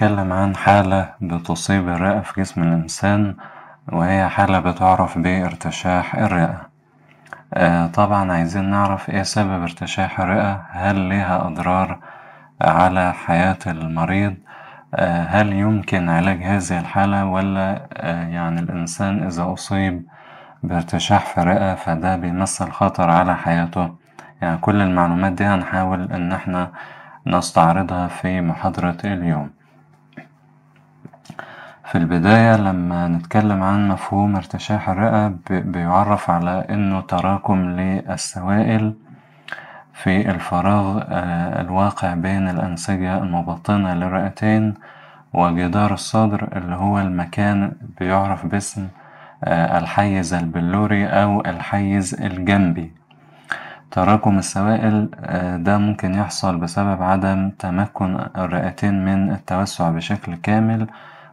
بنتكلم عن حالة بتصيب الرئة في جسم الإنسان وهي حالة بتعرف بارتشاح الرئة آه، طبعا عايزين نعرف ايه سبب ارتشاح الرئة هل لها أضرار على حياة المريض آه، هل يمكن علاج هذه الحالة ولا آه، يعني الإنسان إذا أصيب بارتشاح في الرئة فده بيمثل خطر على حياته يعني كل المعلومات دي هنحاول إن احنا نستعرضها في محاضرة اليوم في البداية لما نتكلم عن مفهوم ارتشاح الرئة بيعرف على إنه تراكم للسوائل في الفراغ آه، الواقع بين الأنسجة المبطنة للرئتين وجدار الصدر اللي هو المكان بيعرف باسم آه، الحيز البلوري أو الحيز الجنبي تراكم السوائل آه، ده ممكن يحصل بسبب عدم تمكن الرئتين من التوسع بشكل كامل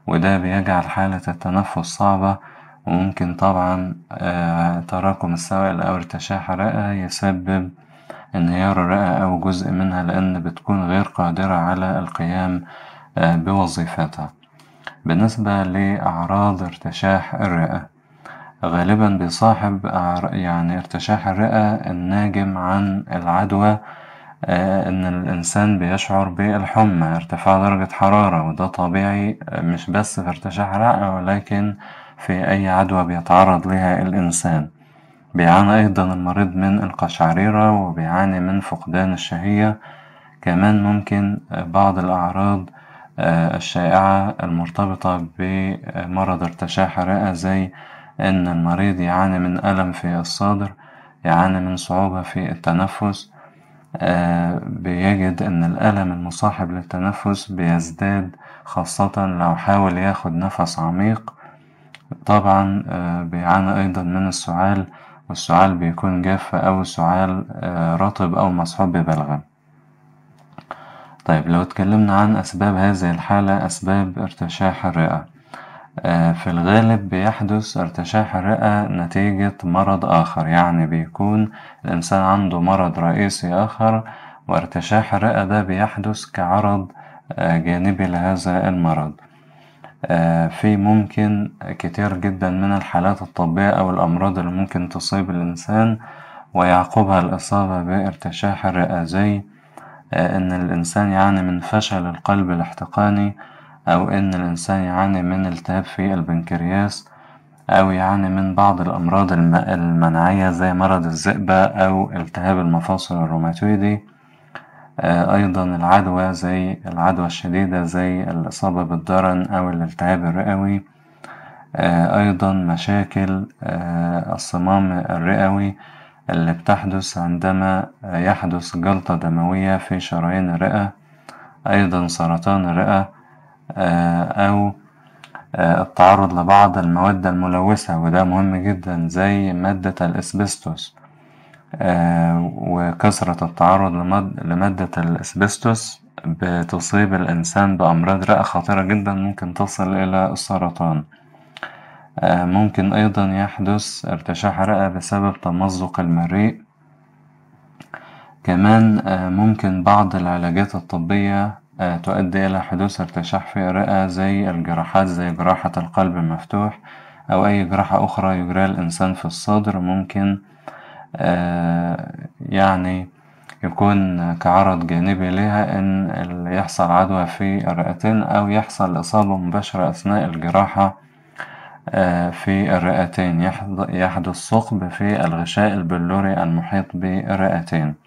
وده بيجعل حالة التنفس صعبة وممكن طبعا آه، تراكم السوائل أو ارتشاح الرئة يسبب انهيار الرئة أو جزء منها لأن بتكون غير قادرة على القيام آه، بوظيفتها بالنسبة لأعراض ارتشاح الرئة غالبا بيصاحب يعني ارتشاح الرئة الناجم عن العدوى آه، إن الإنسان بيشعر بالحمى ارتفاع درجة حرارة وده طبيعي آه، مش بس في ارتشاح رئة ولكن في أي عدوى بيتعرض لها الإنسان بيعاني أيضا المريض من القشعريرة وبيعاني من فقدان الشهية كمان ممكن آه، بعض الأعراض الشائعة المرتبطة بمرض ارتشاح الرئة زي إن المريض يعاني من ألم في الصدر يعاني من صعوبة في التنفس آه، بيجد إن الألم المصاحب للتنفس بيزداد خاصة لو حاول ياخد نفس عميق طبعا آه، بيعاني أيضا من السعال والسعال بيكون جاف أو سعال آه، رطب أو مصحوب ببلغم طيب لو اتكلمنا عن أسباب هذه الحالة أسباب ارتشاح الرئة آه، في الغالب بيحدث ارتشاح الرئة نتيجة مرض آخر يعني بيكون الإنسان عنده مرض رئيسي آخر وارتشاح الرئة ده بيحدث كعرض آه، جانبي لهذا المرض آه، في ممكن كتير جدا من الحالات الطبية أو الأمراض اللي ممكن تصيب الإنسان ويعقبها الإصابة بارتشاح الرئة زي إن الإنسان يعاني من فشل القلب الاحتقاني أو إن الإنسان يعاني من التهاب في البنكرياس أو يعاني من بعض الأمراض المناعية زي مرض الزئبة أو التهاب المفاصل الروماتويدي آه، أيضا العدوى زي العدوى الشديدة زي الإصابة بالدرن أو الالتهاب الرئوي آه، أيضا مشاكل آه، الصمام الرئوي اللي بتحدث عندما يحدث جلطة دموية في شرايين الرئة أيضا سرطان الرئة آه، أو آه، التعرض لبعض المواد الملوثة وده مهم جدا زي مادة الأسبستوس آه، وكثرة التعرض لمادة الأسبستوس بتصيب الإنسان بأمراض رئة خطيرة جدا ممكن تصل إلى السرطان ممكن أيضا يحدث ارتشاح رئة بسبب تمزق المريء كمان ممكن بعض العلاجات الطبية آه، تؤدي إلى حدوث ارتشاح في الرئة زي الجراحات زي جراحة القلب المفتوح أو أي جراحة أخرى يجريها الإنسان في الصدر ممكن آه، يعني يكون كعرض جانبي لها إن يحصل عدوى في الرئتين أو يحصل إصابة مباشرة أثناء الجراحة آه، في الرئتين يحدث ثقب في الغشاء البلوري المحيط بالرئتين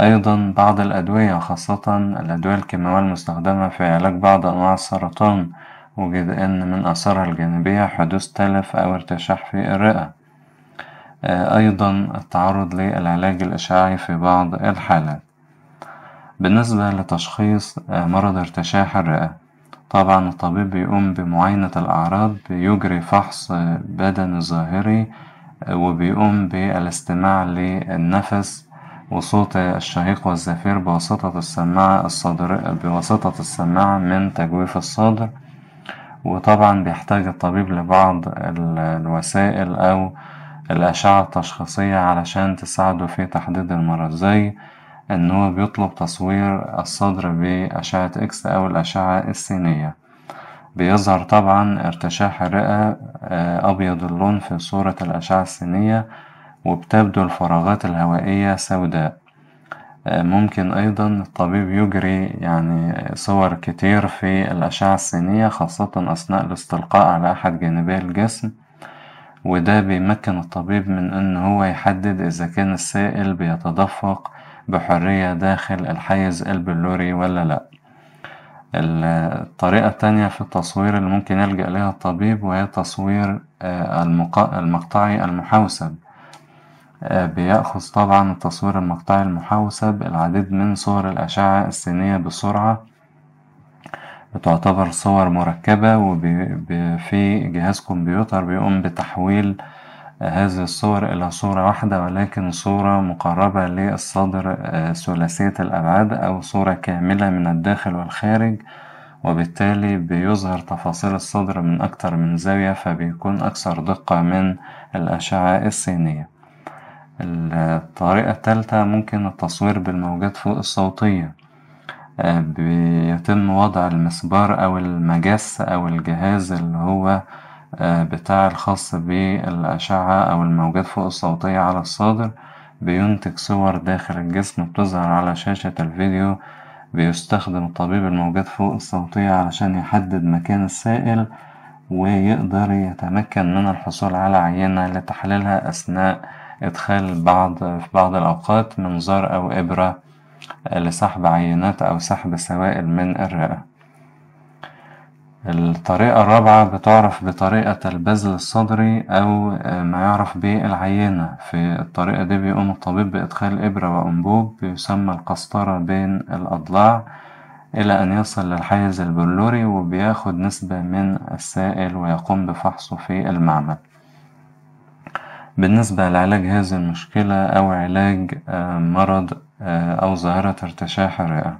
أيضا بعض الأدوية خاصة الأدوية الكيماوية المستخدمة في علاج بعض أنواع السرطان وجد أن من آثارها الجانبية حدوث تلف أو ارتشاح في الرئة آه، أيضا التعرض للعلاج الإشعاعي في بعض الحالات بالنسبة لتشخيص آه، مرض ارتشاح الرئة طبعا الطبيب بيقوم بمعاينة الأعراض بيجري فحص آه، بدني ظاهري وبيقوم بالاستماع للنفس وصوت الشهيق والزفير بواسطة السماعة الصدر بواسطة السماعة من تجويف الصدر وطبعا بيحتاج الطبيب لبعض الوسائل أو الأشعة التشخيصية علشان تساعده في تحديد المرض زي إن هو بيطلب تصوير الصدر بأشعة إكس أو الأشعة السينية بيظهر طبعا ارتشاح الرئة آه، أبيض اللون في صورة الأشعة السينية وبتبدو الفراغات الهوائية سوداء آه، ممكن أيضا الطبيب يجري يعني صور كتير في الأشعة السينية خاصة أثناء الاستلقاء على أحد جانبي الجسم وده بيمكن الطبيب من إن هو يحدد إذا كان السائل بيتدفق بحرية داخل الحيز البلوري ولا لأ الطريقة التانية في التصوير اللي ممكن يلجأ لها الطبيب وهي تصوير آه، المقطعي المحوسب آه، بيأخذ طبعا التصوير المقطعي المحوسب العديد من صور الأشعة السينية بسرعة بتعتبر صور مركبة وفي جهاز كمبيوتر بيقوم بتحويل آه، هذه الصور إلى صورة واحدة ولكن صورة مقربة للصدر آه، ثلاثية الأبعاد أو صورة كاملة من الداخل والخارج وبالتالي بيظهر تفاصيل الصدر من أكتر من زاوية فبيكون أكثر دقة من الأشعة السينية الطريقة التالتة ممكن التصوير بالموجات فوق الصوتية آه، بيتم وضع المسبار أو المجس أو الجهاز اللي هو آه، بتاع الخاص بالأشعة أو الموجات فوق الصوتية على الصادر بينتج صور داخل الجسم بتظهر على شاشة الفيديو بيستخدم الطبيب الموجات فوق الصوتية علشان يحدد مكان السائل ويقدر يتمكن من الحصول على عينة لتحليلها أثناء إدخال بعض في بعض الأوقات منظار أو إبرة لسحب عينات أو سحب سوائل من الرئة الطريقة الرابعة بتعرف بطريقة البذل الصدري أو ما يعرف بالعينة في الطريقة دي بيقوم الطبيب بإدخال إبرة وأنبوب بيسمى القسطرة بين الأضلاع إلى أن يصل للحيز البلوري وبياخد نسبة من السائل ويقوم بفحصه في المعمل بالنسبة لعلاج هذه المشكلة أو علاج آه، مرض آه، أو ظاهرة ارتشاح الرئة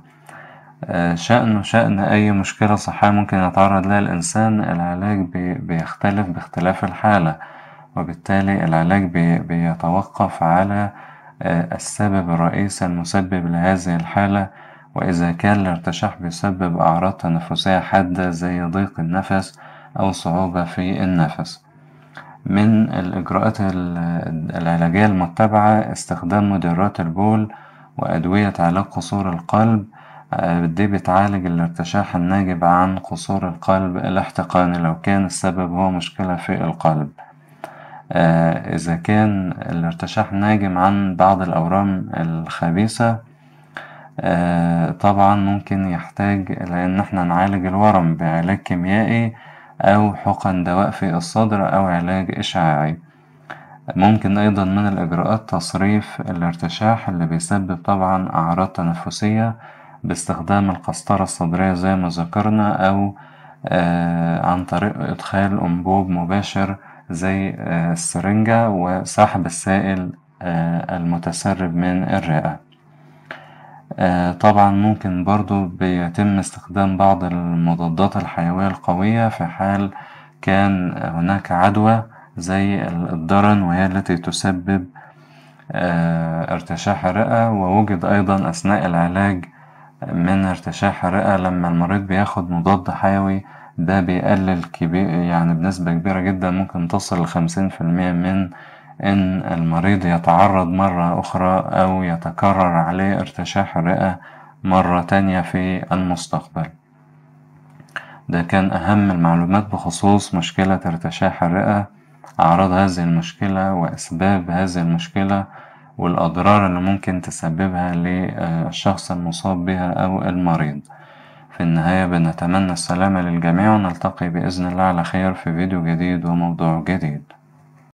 آه، شأنه شأن أي مشكلة صحية ممكن يتعرض لها الإنسان العلاج بيختلف باختلاف الحالة وبالتالي العلاج بيتوقف على السبب الرئيسي المسبب لهذه الحالة وإذا كان الارتشاح بيسبب أعراض تنفسية حادة زي ضيق النفس أو صعوبة في النفس من الإجراءات العلاجية المتبعة استخدام مدرات البول وأدوية علاج قصور القلب آه، دي بتعالج الارتشاح الناجب عن قصور القلب الاحتقاني لو كان السبب هو مشكلة في القلب آه، إذا كان الارتشاح ناجم عن بعض الأورام الخبيثة آه، طبعا ممكن يحتاج لأن احنا نعالج الورم بعلاج كيميائي أو حقن دواء في الصدر أو علاج إشعاعي ممكن أيضا من الإجراءات تصريف الارتشاح اللي بيسبب طبعا أعراض تنفسية باستخدام القسطرة الصدرية زي ما ذكرنا أو آه، عن طريق إدخال أنبوب مباشر زي آه، السرنجة وسحب السائل آه، المتسرب من الرئة آه، طبعا ممكن برضو بيتم استخدام بعض المضادات الحيوية القوية في حال كان هناك عدوى زي الدرن وهي التي تسبب آه، ارتشاح الرئة ووجد أيضا أثناء العلاج من ارتشاح الرئة لما المريض بياخد مضاد حيوي ده بيقلل كبير يعني بنسبة كبيرة جدا ممكن تصل لخمسين في المية من إن المريض يتعرض مرة أخرى أو يتكرر عليه ارتشاح الرئة مرة تانية في المستقبل ده كان أهم المعلومات بخصوص مشكلة ارتشاح الرئة أعراض هذه المشكلة وأسباب هذه المشكلة والأضرار اللي ممكن تسببها للشخص المصاب بها أو المريض في النهاية بنتمنى السلامة للجميع ونلتقي بإذن الله على خير في فيديو جديد وموضوع جديد